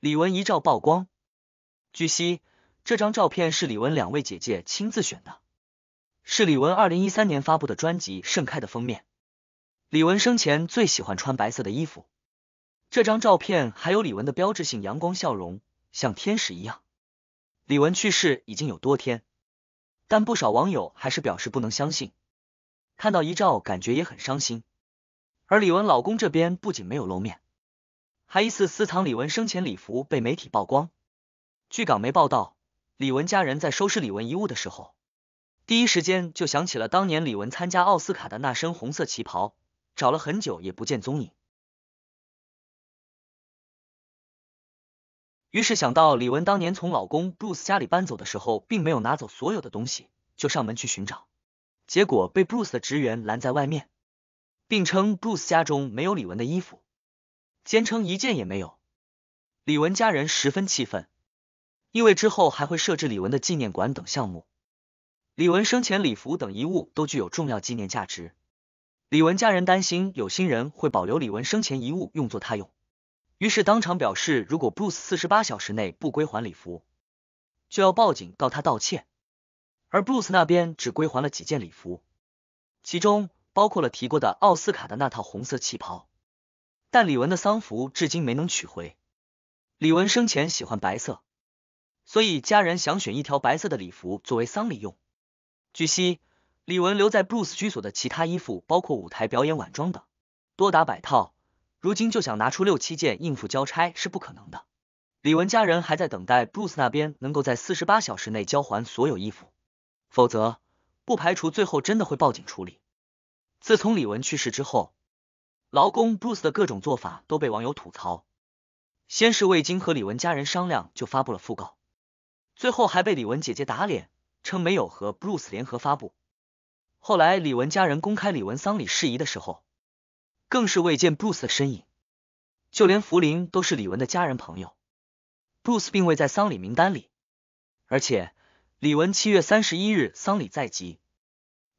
李玟遗照曝光，据悉，这张照片是李玟两位姐姐亲自选的，是李玟二零一三年发布的专辑《盛开》的封面。李玟生前最喜欢穿白色的衣服，这张照片还有李玟的标志性阳光笑容，像天使一样。李玟去世已经有多天，但不少网友还是表示不能相信，看到遗照感觉也很伤心。而李玟老公这边不仅没有露面。还疑似私藏李玟生前礼服被媒体曝光。据港媒报道，李玟家人在收拾李玟遗物的时候，第一时间就想起了当年李玟参加奥斯卡的那身红色旗袍，找了很久也不见踪影。于是想到李玟当年从老公 Bruce 家里搬走的时候，并没有拿走所有的东西，就上门去寻找，结果被 Bruce 的职员拦在外面，并称 Bruce 家中没有李玟的衣服。坚称一件也没有，李文家人十分气愤，因为之后还会设置李文的纪念馆等项目，李文生前礼服等遗物都具有重要纪念价值，李文家人担心有心人会保留李文生前遗物用作他用，于是当场表示如果布鲁斯四十八小时内不归还礼服，就要报警告他盗窃，而布鲁斯那边只归还了几件礼服，其中包括了提过的奥斯卡的那套红色旗袍。但李文的丧服至今没能取回。李文生前喜欢白色，所以家人想选一条白色的礼服作为丧礼用。据悉，李文留在 Bruce 居所的其他衣服，包括舞台表演晚装等，多达百套。如今就想拿出六七件应付交差是不可能的。李文家人还在等待 Bruce 那边能够在四十八小时内交还所有衣服，否则不排除最后真的会报警处理。自从李文去世之后。劳工 Bruce 的各种做法都被网友吐槽，先是未经和李文家人商量就发布了讣告，最后还被李文姐姐打脸，称没有和 Bruce 联合发布。后来李文家人公开李文丧礼事宜的时候，更是未见 Bruce 的身影，就连福林都是李文的家人朋友，Bruce 并未在丧礼名单里。而且李文七月三十一日丧礼在即，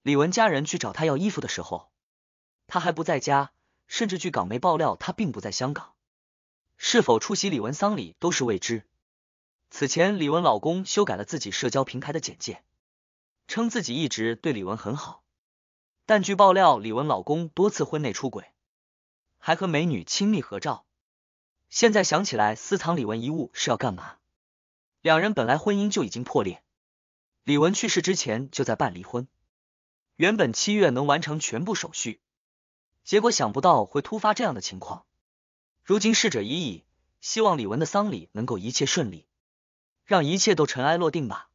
李文家人去找他要衣服的时候，他还不在家。甚至据港媒爆料，他并不在香港，是否出席李文丧礼都是未知。此前，李文老公修改了自己社交平台的简介，称自己一直对李文很好，但据爆料，李文老公多次婚内出轨，还和美女亲密合照。现在想起来，私藏李文遗物是要干嘛？两人本来婚姻就已经破裂，李文去世之前就在办离婚，原本七月能完成全部手续。结果想不到会突发这样的情况，如今逝者已矣，希望李文的丧礼能够一切顺利，让一切都尘埃落定吧。